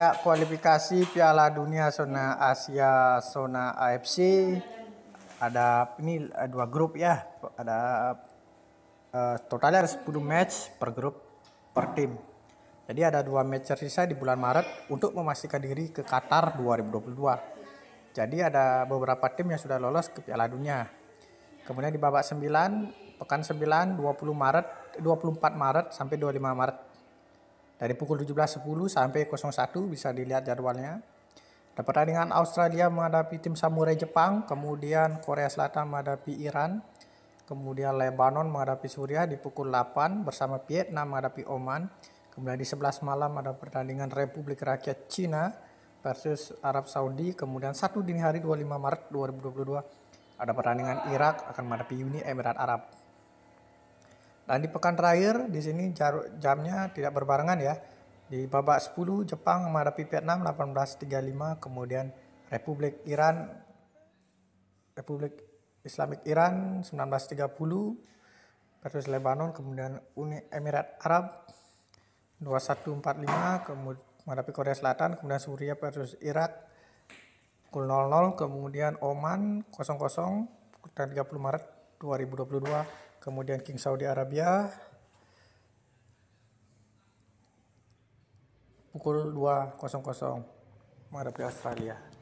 kualifikasi Piala Dunia zona Asia zona AFC ada ini eh, dua grup ya ada uh, totalnya ada 10 match per grup per tim jadi ada dua match tersisa di bulan Maret untuk memastikan diri ke Qatar 2022 jadi ada beberapa tim yang sudah lolos ke Piala Dunia kemudian di babak 9 pekan 9 20 Maret 24 Maret sampai 25 Maret dari pukul 17.10 sampai 01 bisa dilihat jadwalnya. Ada pertandingan Australia menghadapi tim Samurai Jepang, kemudian Korea Selatan menghadapi Iran, kemudian Lebanon menghadapi Suriah di pukul 8 bersama Vietnam menghadapi Oman. Kemudian di 11 malam ada pertandingan Republik Rakyat Cina versus Arab Saudi. Kemudian 1 dini hari 25 Maret 2022 ada pertandingan Irak akan menghadapi Uni Emirat Arab. Dan nah, di pekan terakhir di sini jamnya tidak berbarengan ya. Di babak 10 Jepang menghadapi Vietnam 1835, kemudian Republik Iran Republik Islamik Iran 1930 versus Lebanon, kemudian Uni Emirat Arab 2145 kemudian menghadapi Korea Selatan, kemudian Suriah versus Irak nol 00, kemudian Oman 00 dan 30 Maret 2022 kemudian King Saudi Arabia pukul 2.00 menghadapi Australia.